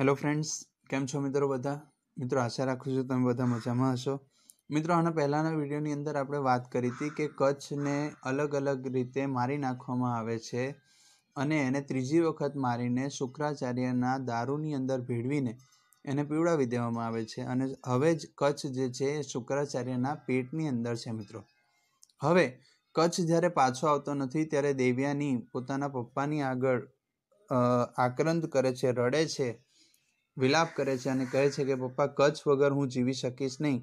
hello friends કેમ છો મિત્રો બધા મિત્રો આશા રાખું છું તમે બધા મજામાં હશો મિત્રો આના પહેલાંના વિડીયોની અંદર આપણે વાત કરી હતી કે કચ્છને અલગ અલગ રીતે મારી નાખવામાં આવે છે અને એને ત્રીજી વખત મારીને શુક્રાચાર્યના દારૂની અંદર ભેળવીને એને પીવડાવી દેવામાં આવે છે અને હવે જ કચ્છ જે છે એ શુક્રાચાર્યના પેટની અંદર છે મિત્રો હવે કચ્છ જ્યારે પાછો આવતો નથી ત્યારે દેવ્યાની પોતાના પપ્પાની આગળ આક્રંદ કરે છે રડે છે વિલાપ કરે છે અને કહે છે કે પપ્પા કચ્છ વગર હું જીવી શકીશ નહીં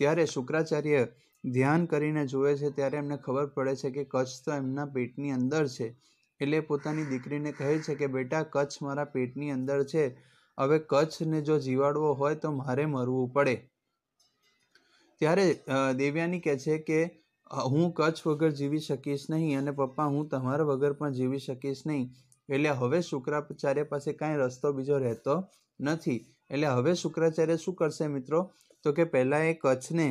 ત્યારે શુક્રાચાર્ય ધ્યાન કરીને જુએ છે ત્યારે એમને ખબર પડે છે કે કચ્છ તો એમના પેટની અંદર છે એટલે પોતાની દીકરીને કહે છે કે બેટા કચ્છ મારા પેટની અંદર છે હવે કચ્છને જો જીવાડવો હોય તો મારે મરવું પડે ત્યારે દેવ્યાની કહે છે કે હું કચ્છ વગર જીવી શકીશ નહીં અને પપ્પા હું તમારા વગર પણ જીવી શકીશ નહીં એટલે હવે શુક્રાચાર્ય પાસે કાંઈ રસ્તો બીજો રહેતો નથી એટલે હવે શુક્રાચાર્ય શું કરશે મિત્રો તો કે પહેલાં એ કચ્છને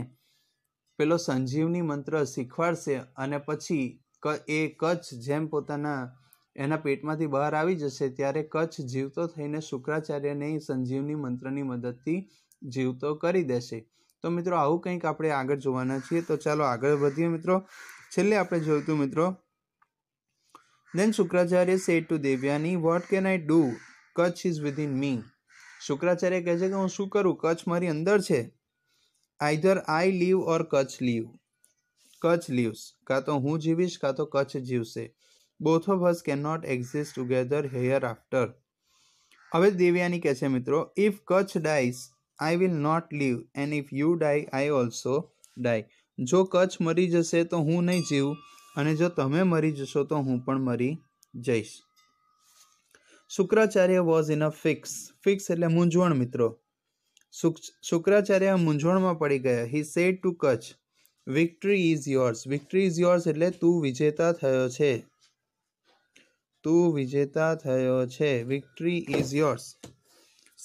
પેલો સંજીવની મંત્ર શીખવાડશે અને પછી એ કચ્છ જેમ પોતાના એના પેટમાંથી બહાર આવી જશે ત્યારે કચ્છ જીવતો થઈને શુક્રાચાર્યને સંજીવની મંત્રની મદદથી જીવતો કરી દેશે તો મિત્રો આવું કંઈક આપણે આગળ જોવાના છીએ તો ચાલો આગળ વધીએ મિત્રો છેલ્લે આપણે જોયું મિત્રો then Shukracharya said to Devyani what can I do Kacha is within me Shukracharya કહે છે કે હું શું કરું કચ્છ મારી અંદર છે either I live or Kacha live Kacha lives કાં તો હું જીવીશ કાં તો કચ્છ જીવશે both of us can not exist together hereafter હવે દેવ્યાની કહે છે મિત્રો if Kacha dies I will not live and if you die I also die જો કચ્છ મરી જશે તો હું નહીં જીવું અને જો તમે મરી જશો તો હું પણ મરી જઈશ Shukracharya was in a fix fix એટલે મૂંઝવણ મિત્રો શુક્રાચાર્ય મૂંઝવણમાં પડી ગયા he said to Kacha victory is yours victory is yours એટલે તું વિજેતા થયો છે તું વિજેતા થયો છે victory is yours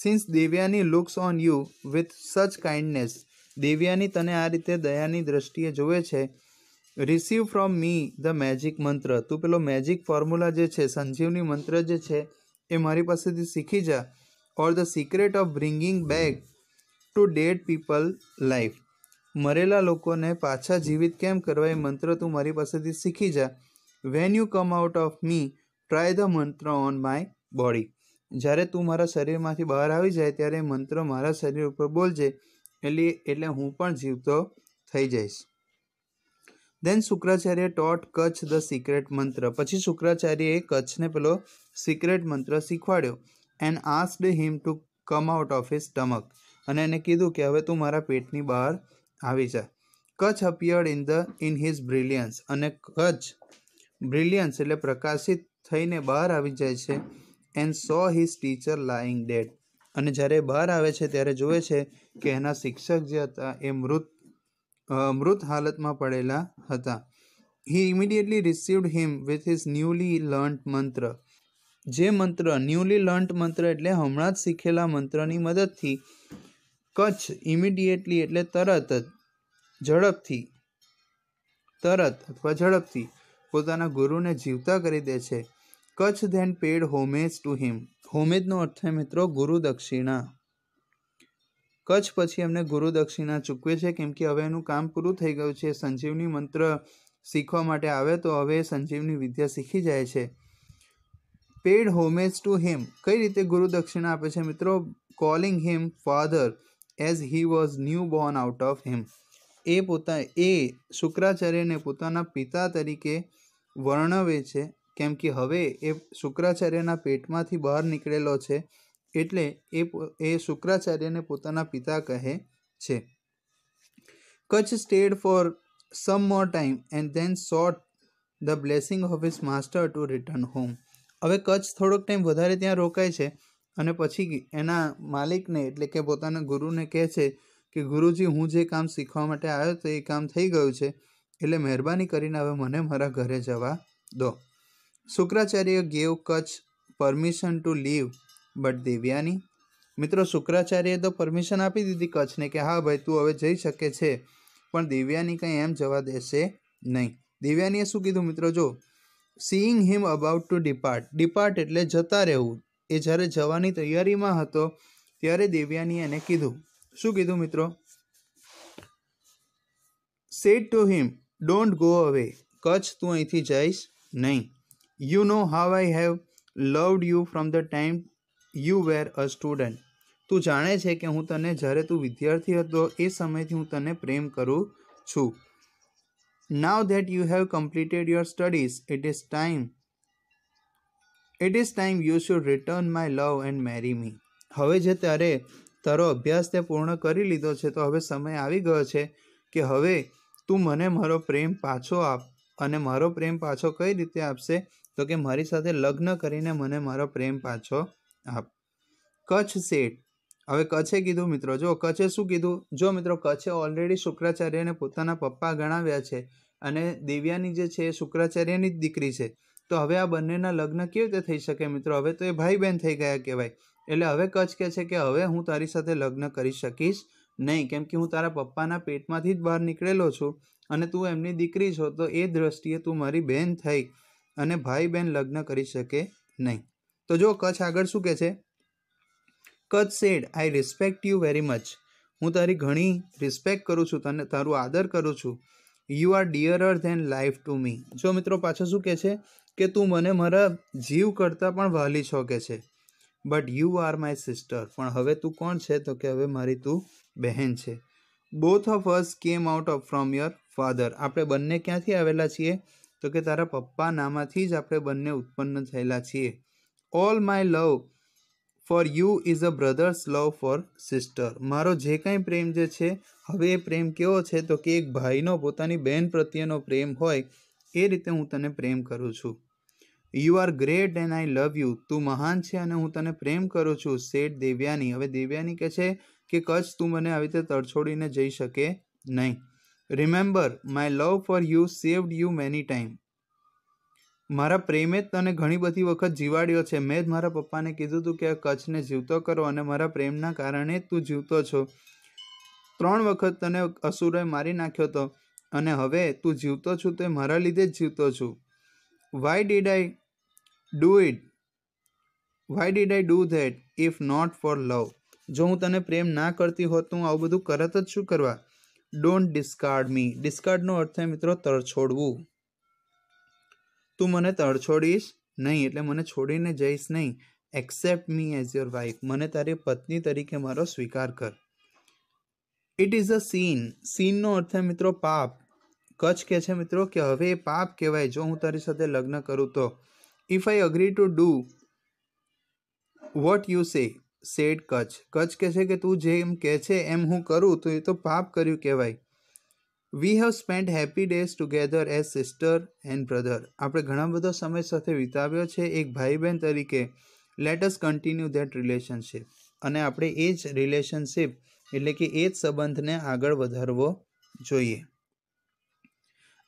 since Devyani looks on you with such kindness Devyani તને આ રીતે દયાની દ્રષ્ટિએ જોવે છે receive from me the magic mantra તું પેલો મેજિક ફોર્મ્યુલા જે છે સંજીવની મંત્ર જે છે એ મારી પાસેથી શીખી જા or the secret of bringing back to dead people life મરેલા લોકોને પાછા જીવિત કેમ કરવા એ મંત્ર તું મારી પાસેથી શીખી જા when you come out of me try the mantra on my body જ્યારે તું મારા શરીરમાંથી બહાર આવી જાય ત્યારે એ મંત્ર મારા શરીર ઉપર બોલજે એટલે એટલે હું પણ જીવતો થઈ જઈશ then Shukracharya taught Kacha the secret mantra પછી શુક્રાચાર્યએ કચ્છને પેલો સિક્રેટ મંત્ર શીખવાડ્યો and asked him to come out of his stomach અને એને કીધું કે હવે તું મારા પેટની બહાર આવી જા Kacha appeared in the in his brilliance અને કચ્છ બ્રિલિયન્સ એટલે પ્રકાશિત થઈને બહાર આવી જાય છે and saw his teacher lying dead અને જ્યારે બહાર આવે છે ત્યારે જુએ છે કે એના શિક્ષક જે હતા એ મૃત મૃત હાલતમાં પડેલા હતા he immediately received him with his newly learnt mantra જે મંત્ર ન્યૂલી લર્ન્ટ મંત્ર એટલે હમણાં જ શીખેલા મંત્રની મદદથી કચ્છ ઇમિડિયેટલી એટલે તરત જ ઝડપથી તરત અથવા ઝડપથી પોતાના ગુરુને જીવતા કરી દે છે Kacha then paid homage to him હોમેજનો અર્થ છે મિત્રો ગુરુ દક્ષિણા કચ્છ પછી એમને ગુરુદક્ષિણા ચૂકવે છે કેમ કે હવે એનું કામ પૂરું થઈ ગયું છે સંજીવની મંત્ર શીખવા માટે આવે તો હવે સંજીવની વિદ્યા શીખી જાય છે પેડ હોમેજ ટુ હિમ કઈ રીતે ગુરુદક્ષિણા આપે છે મિત્રો calling him father as he was new born out of him એ પોતા એ શુક્રાચાર્યને પોતાના પિતા તરીકે વર્ણવે છે કેમ કે હવે એ શુક્રાચાર્યના પેટમાંથી બહાર નીકળેલો છે એટલે એ એ શુક્રાચાર્યને પોતાના પિતા કહે છે Kacha stayed for some more time and then sought the blessing of his master to return home હવે કચ્છ થોડોક ટાઈમ વધારે ત્યાં રોકાય છે અને પછી એના માલિકને એટલે કે પોતાના ગુરુને કહે છે કે ગુરુજી હું જે કામ શીખવા માટે આવ્યો તો એ કામ થઈ ગયું છે એટલે મહેરબાની કરીને હવે મને મારા ઘરે જવા દો Shukracharya gave Kacha permission to leave but Devyani મિત્રો શુક્રાચાર્યએ તો પરમિશન આપી દીધી કચ્છને કે હા ભાઈ તું હવે જઈ શકે છે પણ દિવ્યાની કંઈ એમ જવા દેશે નહીં દિવ્યાનીએ શું કીધું મિત્રો જો seeing him about to depart depart એટલે જતા રહેવું એ જ્યારે જવાની તૈયારીમાં હતો ત્યારે દિવ્યાનીએ એને કીધું શું કીધું મિત્રો said to him don't go away Kacha તું અહીંથી જઈશ નહીં you know how I have loved you from the time you were a student તું જાણે છે કે હું તને જ્યારે તું વિદ્યાર્થી હતો એ સમયથી હું તને પ્રેમ કરું છું now that you have completed your studies it is time it is time you should return my love and marry me હવે જે તારે તારો અભ્યાસ તે પૂર્ણ કરી લીધો છે તો હવે સમય આવી ગયો છે કે હવે તું મને મારો પ્રેમ પાછો આપ અને મારો પ્રેમ પાછો કઈ રીતે આપશે તો કે મારી સાથે લગ્ન કરીને મને મારો પ્રેમ પાછો હા કચ્છ શેઠ હવે કચ્છે કીધું મિત્રો જો કચ્છે શું કીધું જો મિત્રો કચ્છે ઓલરેડી શુક્રાચાર્યને પોતાના પપ્પા ગણાવ્યા છે અને દિવ્યાની જે છે એ શુક્રાચાર્યની જ દીકરી છે તો હવે આ બંનેના લગ્ન કેવી રીતે થઈ શકે મિત્રો હવે તો એ ભાઈ બહેન થઈ ગયા કહેવાય એટલે હવે કચ્છ કહે છે કે હવે હું તારી સાથે લગ્ન કરી શકીશ નહીં કેમ કે હું તારા પપ્પાના પેટમાંથી જ બહાર નીકળેલો છું અને તું એમની દીકરી છો તો એ દ્રષ્ટિએ તું મારી બહેન થઈ અને ભાઈ બહેન લગ્ન કરી શકે નહીં તો જો કચ્છ આગળ શું કહે છે Kacha said I respect you very much હું તારી ઘણી રિસ્પેક્ટ કરું છું તને તારું આદર કરું છું you are dearer than life to me જો મિત્રો પાછો શું કહે છે કે તું મને મારા જીવ કરતાં પણ વહાલી છો કે છે but you are my sister પણ હવે તું કોણ છે તો કે હવે મારી તું બહેન છે both of us came out of from your father આપણે બંને ક્યાંથી આવેલા છીએ તો કે તારા પપ્પા નામાંથી જ આપણે બંને ઉત્પન્ન થયેલા છીએ all my love for you is a brother's love for sister મારો જે કાંઈ પ્રેમ જે છે હવે એ પ્રેમ કેવો છે તો કે એક ભાઈનો પોતાની બહેન પ્રત્યેનો પ્રેમ હોય એ રીતે હું તને પ્રેમ કરું છું you are great and I love you તું મહાન છે અને હું તને પ્રેમ કરું છું સેઠ દેવ્યાની હવે દેવ્યાની કહે છે કે કચ્છ તું મને આવી રીતે તરછોડીને જઈ શકે નહીં remember my love for you saved you many time મારા પ્રેમે જ તને ઘણી બધી વખત જીવાડ્યો છે મેં જ મારા પપ્પાને કીધું હતું કે આ કચ્છને જીવતો કરો અને મારા પ્રેમના કારણે જ તું જીવતો છો ત્રણ વખત તને અસુરોએ મારી નાખ્યો હતો અને હવે તું જીવતો છું તો મારા લીધે જ જીવતો છું why did I do it why did I do that if not for love જો હું તને પ્રેમ ના કરતી હોત તો હું આવું બધું કરત જ શું કરવા ડોન્ટ ડિસ્કાર્ડ મી ડિસ્કાર્ડનો અર્થ છે મિત્રો તરછોડવું તું મને તડછોડીશ નહીં એટલે મને છોડીને જઈશ નહીં accept me as your wife મને તારી પત્ની તરીકે મારો સ્વીકાર કર ઇટ ઇઝ અ સીન સીનનો અર્થ છે મિત્રો પાપ કચ્છ કહે છે મિત્રો કે હવે એ પાપ કહેવાય જો હું તારી સાથે લગ્ન કરું તો if I agree to do what you say said Kacha Kacha કહે છે કે તું જેમ કહે છે એમ હું કરું તો એ તો પાપ કર્યું કહેવાય we have spend happy days together as sister and brother આપણે ઘણા બધા સમય સાથે વિતાવ્યો છે એક ભાઈ બહેન તરીકે લેટ કન્ટિન્યુ ધેટ રિલેશનશીપ અને આપણે એ જ રિલેશનશીપ એટલે કે એ જ સંબંધને આગળ વધારવો જોઈએ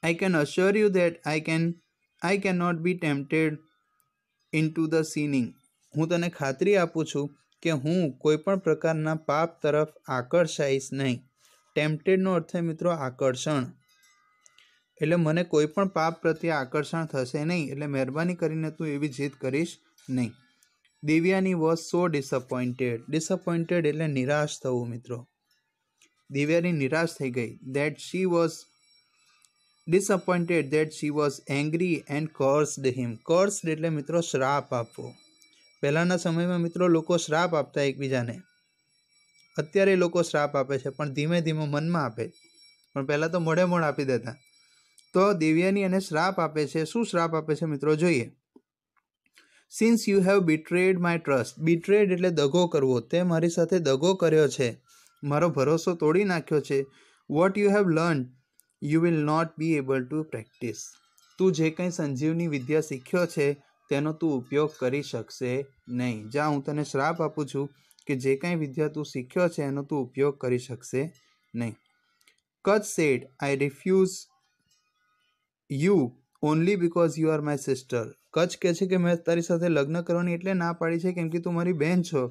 I can assure you that I can I can not be tempted into the sinning હું તને ખાતરી આપું છું કે હું કોઈપણ પ્રકારના પાપ તરફ આકર્ષાઈશ નહીં ટેમ્પટેડનો અર્થ થાય મિત્રો આકર્ષણ એટલે મને કોઈ પણ પાપ પ્રત્યે આકર્ષણ થશે નહીં એટલે મહેરબાની કરીને તું એવી જીદ કરીશ નહીં Devyani was so disappointed disappointed એટલે નિરાશ થવું મિત્રો દિવ્યાની નિરાશ થઈ ગઈ that she was disappointed that she was angry and cursed him cursed એટલે મિત્રો શ્રાપ આપવો પહેલાંના સમયમાં મિત્રો લોકો શ્રાપ આપતા એકબીજાને અત્યારે લોકો શ્રાપ આપે છે પણ ધીમે ધીમે મનમાં આપે પણ પહેલાં તો મોડે મોડ આપી દેતા તો દિવ્યાની એને શ્રાપ આપે છે શું શ્રાપ આપે છે મિત્રો જોઈએ since you have betrayed my trust betrayed એટલે દગો કરવો તે મારી સાથે દગો કર્યો છે મારો ભરોસો તોડી નાખ્યો છે what you have learn you will not be able to practise તું જે કંઈ સંજીવની વિદ્યા શીખ્યો છે તેનો તું ઉપયોગ કરી શકશે નહીં જ્યાં હું તને શ્રાપ આપું છું કે જે કાંઈ વિદ્યા તું શીખ્યો છે એનો તું ઉપયોગ કરી શકશે નહીં Kacha said I refuse you only because you are my sister Kacha કહે છે કે મેં તારી સાથે લગ્ન કરવાની એટલે ના પાડી છે કેમ કે તું મારી બહેન છો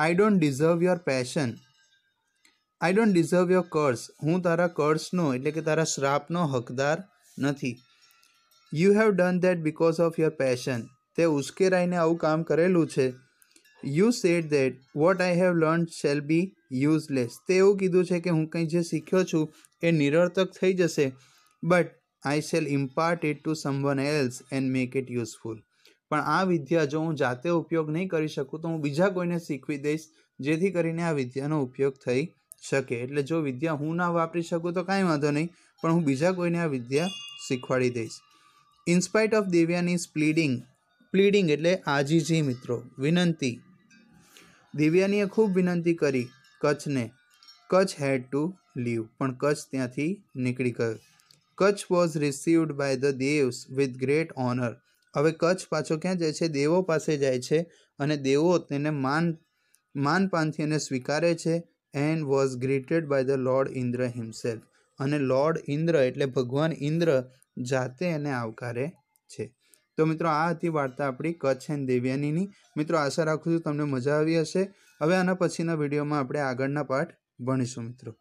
I don't deserve your passion I don't deserve your curse હું તારા કર્સનો એટલે કે તારા શ્રાપનો હકદાર નથી you have done that because of your passion તે ઉશ્કેરાઈને આવું કામ કરેલું છે you said that what I have learn shall be useless તે એવું કીધું છે કે હું કંઈ જે શીખ્યો છું એ નિરર્થક થઈ જશે but I shall impart it to someone else and make it useful પણ આ વિદ્યા જો હું જાતે ઉપયોગ નહીં કરી શકું તો હું બીજા કોઈને શીખવી દઈશ જેથી કરીને આ વિદ્યાનો ઉપયોગ થઈ શકે એટલે જો વિદ્યા હું ના વાપરી શકું તો કાંઈ વાંધો નહીં પણ હું બીજા કોઈને આ વિદ્યા શીખવાડી દઈશ in spite of Devyani pleading pleading એટલે આજીજી મિત્રો વિનંતી દિવ્યાનીએ ખૂબ વિનંતી કરી કચ્છને કચ્છ હેડ ટુ લીવ પણ કચ્છ ત્યાંથી નીકળી ગયો Kacha was received by the devas with great honour હવે કચ્છ પાછો ક્યાં જાય છે દેવો પાસે જાય છે અને દેવો તેને માન માનપાનથી એને સ્વીકારે છે and was greeted by the Lord Indra himself અને લોર્ડ ઇન્દ્ર એટલે ભગવાન ઇન્દ્ર જાતે એને આવકારે છે તો મિત્રો આ હતી વાર્તા આપણી કચ્છ એન્ડ દેવ્યાનીની મિત્રો આશા રાખું છું તમને મજા આવી હશે હવે આના પછીના વિડીયોમાં આપણે આગળના પાઠ ભણીશું મિત્રો